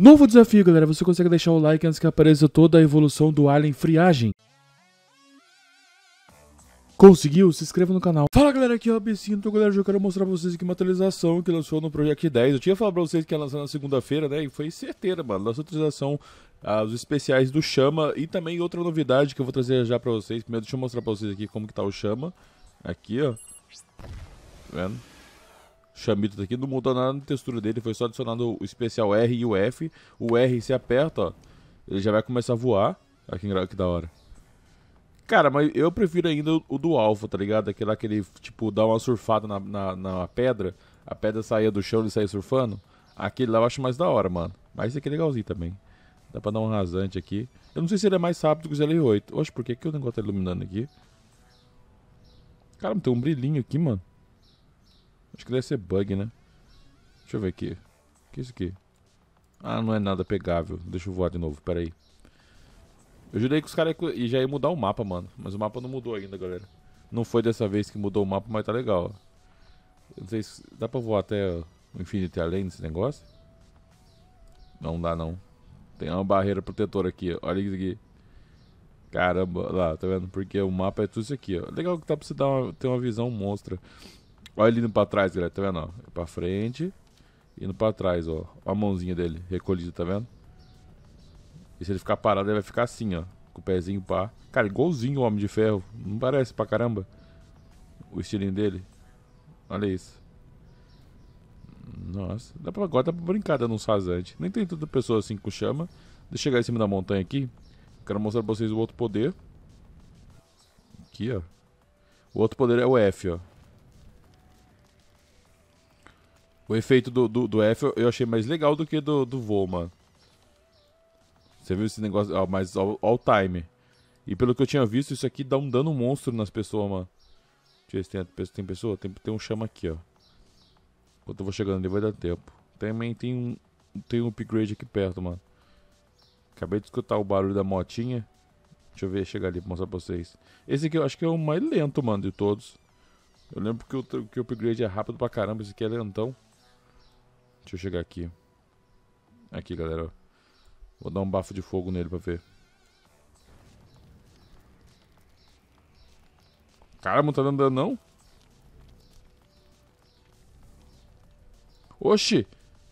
Novo desafio, galera. Você consegue deixar o like antes que apareça toda a evolução do Alien Friagem. Conseguiu? Se inscreva no canal. Fala galera, aqui é o Abicinto. Então, galera, eu quero mostrar pra vocês aqui uma atualização que lançou no Project 10. Eu tinha falado pra vocês que ia lançar na segunda-feira, né? E foi certeira, mano. Lançou atualização, ah, os especiais do Chama e também outra novidade que eu vou trazer já pra vocês. Primeiro, deixa eu mostrar pra vocês aqui como que tá o Chama. Aqui, ó. Tá vendo? Chamito tá aqui não mudou nada na textura dele, foi só adicionado o especial R e o F. O R se aperta, ó, ele já vai começar a voar. Olha que, que da hora. Cara, mas eu prefiro ainda o do Alpha, tá ligado? Aquele lá que ele, tipo, dá uma surfada na, na, na pedra, a pedra saía do chão e saía surfando. Aquele lá eu acho mais da hora, mano. Mas esse aqui é legalzinho também. Dá pra dar um rasante aqui. Eu não sei se ele é mais rápido que os LR8. Oxe, por que, que o negócio tá iluminando aqui? Caramba, tem um brilhinho aqui, mano. Acho que deve ser bug, né? Deixa eu ver aqui. O que é isso aqui? Ah, não é nada pegável. Deixa eu voar de novo, pera aí. Eu jurei que os caras já iam mudar o mapa, mano. Mas o mapa não mudou ainda, galera. Não foi dessa vez que mudou o mapa, mas tá legal. Não sei se dá pra voar até o Infinity Além desse negócio. Não dá, não. Tem uma barreira protetora aqui, Olha isso aqui. Caramba, lá, tá vendo? Porque o mapa é tudo isso aqui, ó. Legal que dá pra você dar uma, ter uma visão monstra. Olha ele indo pra trás, galera, tá vendo? Ó? Pra frente, indo pra trás, ó. Olha a mãozinha dele recolhida, tá vendo? E se ele ficar parado, ele vai ficar assim, ó. Com o pezinho pá. Cara, igualzinho o Homem de Ferro. Não parece pra caramba o estilinho dele. Olha isso. Nossa, dá pra, agora dá pra brincar dando um sazante. Nem tem tanta pessoa assim com chama. Deixa eu chegar em cima da montanha aqui. Quero mostrar pra vocês o outro poder. Aqui, ó. O outro poder é o F, ó. O efeito do, do, do F eu achei mais legal do que do, do voo, mano. Você viu esse negócio? Ó, ah, mas all, all time. E pelo que eu tinha visto, isso aqui dá um dano monstro nas pessoas, mano. Deixa eu ver se tem, tem pessoa. Tem, tem um chama aqui, ó. Enquanto eu vou chegando ali, vai dar tempo. Também tem um, tem um upgrade aqui perto, mano. Acabei de escutar o barulho da motinha. Deixa eu ver, chegar ali pra mostrar pra vocês. Esse aqui eu acho que é o mais lento, mano, de todos. Eu lembro que o, que o upgrade é rápido pra caramba. Esse aqui é lentão. Deixa eu chegar aqui. Aqui, galera. Vou dar um bafo de fogo nele pra ver. Caramba, não tá dando dano não? Oxi!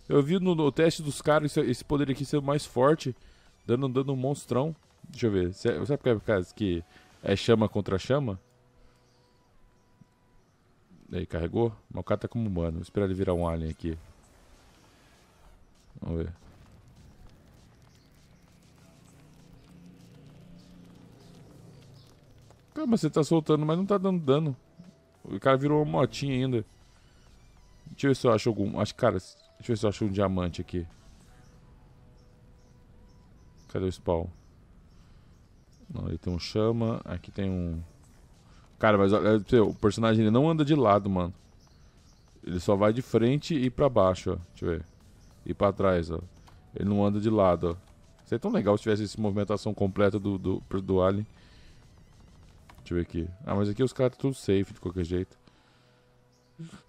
Eu vi no, no teste dos caras esse, esse, poder aqui ser mais forte. Dando dando um monstrão. Deixa eu ver. Sabe por que é que é chama contra chama? Aí, carregou? Mas o cara tá como humano. Vou esperar ele virar um alien aqui. Vamos ver. mas você tá soltando, mas não tá dando dano. O cara virou uma motinha ainda. Deixa eu ver se eu acho algum. Acho, cara, deixa eu ver se eu acho um diamante aqui. Cadê o spawn? Não, ele tem um chama. Aqui tem um. Cara, mas olha, o personagem ele não anda de lado, mano. Ele só vai de frente e pra baixo, ó. Deixa eu ver. E pra trás, ó. Ele não anda de lado, ó. Seria é tão legal se tivesse essa movimentação completa do, do, do Alien. Deixa eu ver aqui. Ah, mas aqui os caras estão tá tudo safe de qualquer jeito.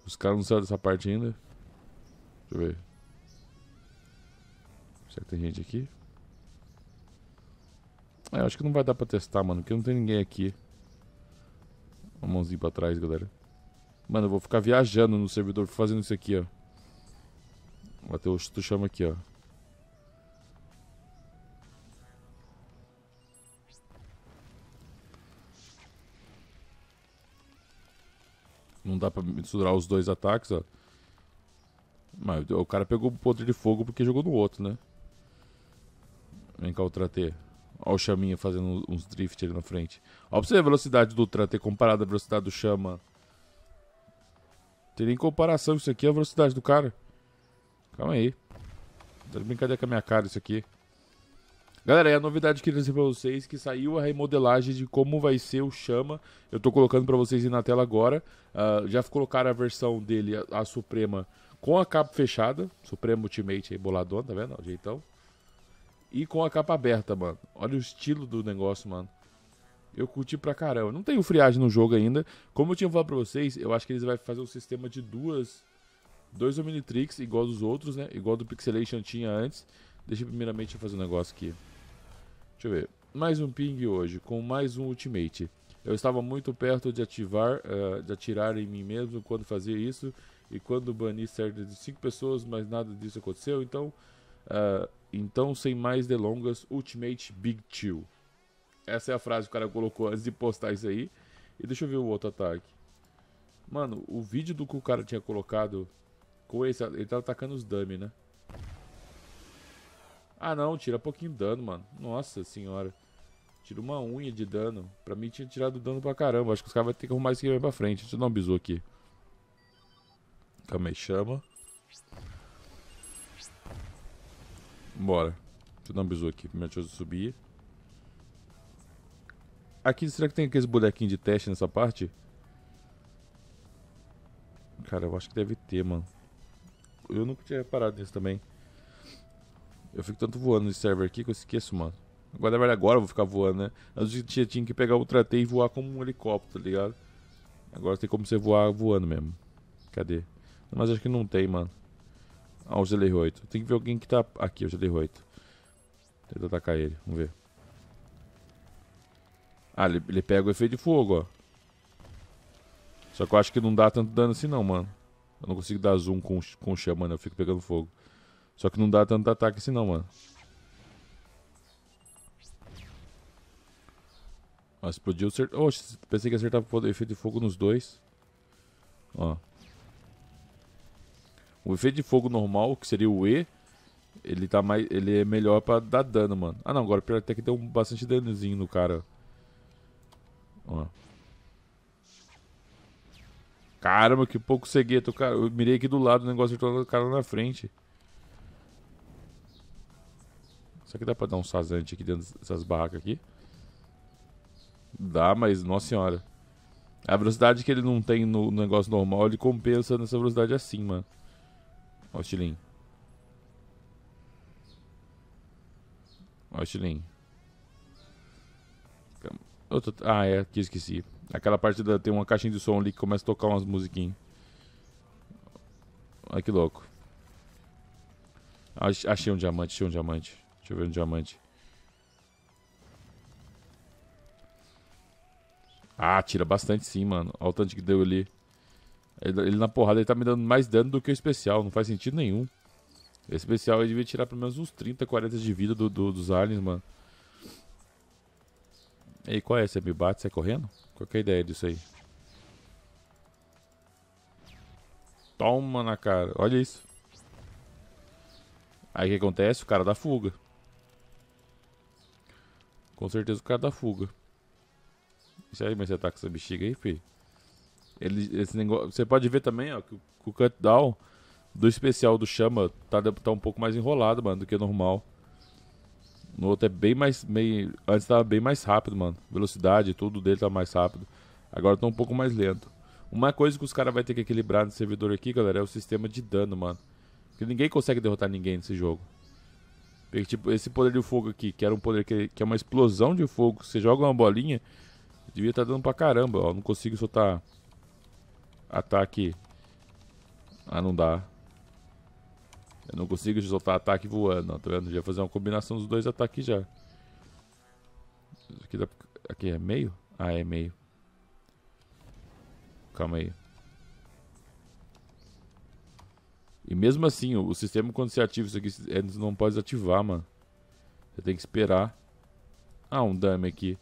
Os caras não saíram dessa parte ainda. Deixa eu ver. Será que tem gente aqui? É, eu acho que não vai dar pra testar, mano. Porque não tem ninguém aqui. Uma mãozinha pra trás, galera. Mano, eu vou ficar viajando no servidor fazendo isso aqui, ó. Até hoje tu chama aqui, ó. Não dá pra misturar os dois ataques, ó. Mas o cara pegou o poder de fogo porque jogou no outro, né? Vem cá, Ultra T. Ó o Chaminha fazendo uns drift ali na frente. Ó pra você ver a velocidade do Ultra T comparada à velocidade do Chama. Tem nem comparação isso aqui, é a velocidade do cara. Calma aí. Tá de brincadeira com a minha cara isso aqui. Galera, é a novidade que eu trazer pra vocês que saiu a remodelagem de como vai ser o Chama. Eu tô colocando pra vocês aí na tela agora. Uh, já colocaram a versão dele, a, a, Suprema, com a capa fechada. Suprema Ultimate aí, boladona, tá vendo? O jeitão. E com a capa aberta, mano. Olha o estilo do negócio, mano. Eu curti pra caramba. Não tem o friagem no jogo ainda. Como eu tinha falado pra vocês, eu acho que eles vão fazer um sistema de duas Dois Omnitrix, igual dos outros, né? Igual do Pixelation tinha antes. Deixa eu primeiramente fazer um negócio aqui. Deixa eu ver. Mais um ping hoje, com mais um ultimate. Eu estava muito perto de ativar, uh, de atirar em mim mesmo quando fazia isso. E quando bani cerca de 5 pessoas, mas nada disso aconteceu. Então, uh, então, sem mais delongas, Ultimate Big Chill. Essa é a frase que o cara colocou antes de postar isso aí. E deixa eu ver o outro ataque. Mano, o vídeo do que o cara tinha colocado coisa. Ele tá atacando os dummy, né? Ah, não. Tira pouquinho dano, mano. Nossa senhora. Tira uma unha de dano. Pra mim tinha tirado dano pra caramba. Acho que os caras vão ter que arrumar isso aqui mais pra frente. Deixa eu dar um bisu aqui. Calma aí, chama. Bora. Deixa eu dar um bisu aqui. Primeiro deixa eu subir. Aqui, será que tem aqueles bonequinhos de teste nessa parte? Cara, eu acho que deve ter, mano eu nunca tinha reparado nisso também. Eu fico tanto voando nesse server aqui que eu esqueço, mano. Agora, na verdade, agora eu vou ficar voando, né? Antes tinha, tinha que pegar o T e voar como um helicóptero, tá ligado? Agora tem como você voar voando mesmo. Cadê? Mas acho que não tem, mano. Ah, o GL8. Tem que ver alguém que tá... Aqui, o GL8. Tenta atacar ele. Vamos ver. Ah, ele, ele pega o efeito de fogo, ó. Só que eu acho que não dá tanto dano assim não, mano. Eu não consigo dar zoom com, com chama, né? Eu fico pegando fogo. Só que não dá tanto ataque assim não, mano. Ó, explodiu. Cert... Oxe, pensei que acertava o efeito de fogo nos dois. Ó. O efeito de fogo normal, que seria o E, ele tá mais. Ele é melhor pra dar dano, mano. Ah não, agora até que deu um bastante danozinho no cara. Ó. Caramba, que pouco cegueta. eu mirei aqui do lado, o negócio acertou o cara na frente. Será que dá pra dar um sazante aqui dentro dessas barracas aqui? Dá, mas nossa senhora. A velocidade que ele não tem no negócio normal, ele compensa nessa velocidade acima. Ó o Ó o Outro... Ah, é, aqui esqueci. Aquela parte da... tem uma caixinha de som ali que começa a tocar umas musiquinhas. Olha que louco. Achei um diamante, achei um diamante. Deixa eu ver um diamante. Ah, tira bastante sim, mano. Olha o tanto que deu ali. Ele, ele, na porrada ele tá me dando mais dano do que o especial. Não faz sentido nenhum. Esse especial ele devia tirar pelo menos uns 30, 40 de vida do, do, dos aliens, mano. E qual é? Você me bate, você é correndo? Qual que é a ideia disso aí? Toma na cara. Olha isso. Aí o que acontece? O cara dá fuga. Com certeza o cara dá fuga. Isso aí, mas você tá com essa bexiga aí, filho. Ele, esse negócio, você pode ver também, ó, que o, que o cutdown do especial do Chama tá, tá um pouco mais enrolado, mano, do que normal. No outro é bem mais. Meio... Antes tava bem mais rápido, mano. Velocidade, tudo dele tá mais rápido. Agora tá um pouco mais lento. Uma coisa que os caras vão ter que equilibrar no servidor aqui, galera, é o sistema de dano, mano. Porque ninguém consegue derrotar ninguém nesse jogo. Porque, tipo, esse poder de fogo aqui, que era um poder que, que é uma explosão de fogo, você joga uma bolinha, devia estar tá dando pra caramba, ó. Não consigo soltar ataque. Ah, não dá. Eu não consigo soltar ataque voando, ó, tá vendo? Já fazer uma combinação dos dois ataques já. Aqui, dá... Aqui é meio? Ah, é meio. Calma aí. E mesmo assim, o, sistema quando você ativa isso aqui, eles não pode desativar, mano. Você tem que esperar. Ah, um dame aqui.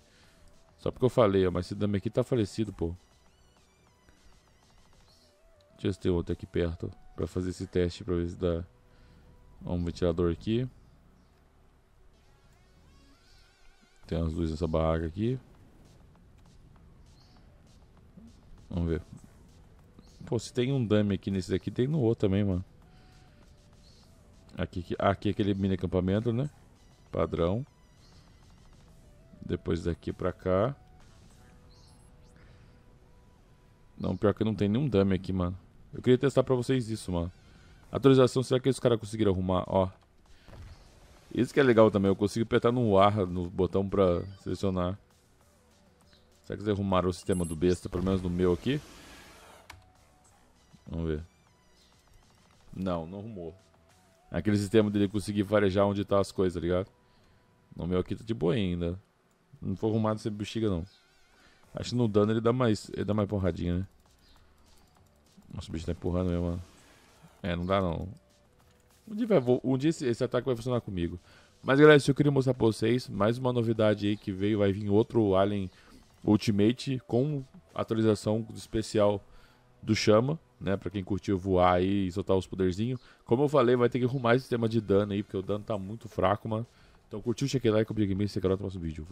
Só porque eu falei, ó, mas esse dame aqui tá falecido, pô. Deixa eu ter outro aqui perto, pra fazer esse teste, pra ver se dá... Um ventilador aqui. Tem as luzes nessa barraca aqui. Vamos ver. Pô, se tem um dummy aqui nesse daqui, tem no outro também, mano. Aqui, aqui é aquele mini acampamento, né? Padrão. Depois daqui pra cá. Não, pior que não tem nenhum dummy aqui, mano. Eu queria testar pra vocês isso, mano. Atualização, será que os caras conseguiram arrumar? Ó. Isso que é legal também, eu consigo apertar no ar, no botão pra selecionar. Será que eles arrumaram o sistema do besta, pelo menos no meu aqui? Vamos ver. Não, não arrumou. Aquele sistema dele conseguir farejar onde tá as coisas, tá ligado? No meu aqui tá de boa ainda. Não foi arrumado sem bexiga, não. Acho que no dano ele dá mais, ele dá mais porradinha, né? Nossa, o bicho tá empurrando mesmo, mano. É, não dá não. Um dia, vai, um dia esse, esse, ataque vai funcionar comigo. Mas galera, isso eu queria mostrar pra vocês. Mais uma novidade aí que veio. Vai vir outro Alien Ultimate com atualização especial do Chama. Né, pra quem curtiu voar aí e soltar os poderzinhos. Como eu falei, vai ter que arrumar esse sistema de dano aí, porque o dano tá muito fraco, mano. Então curtiu, cheque like, comigo e me segue lá no próximo vídeo.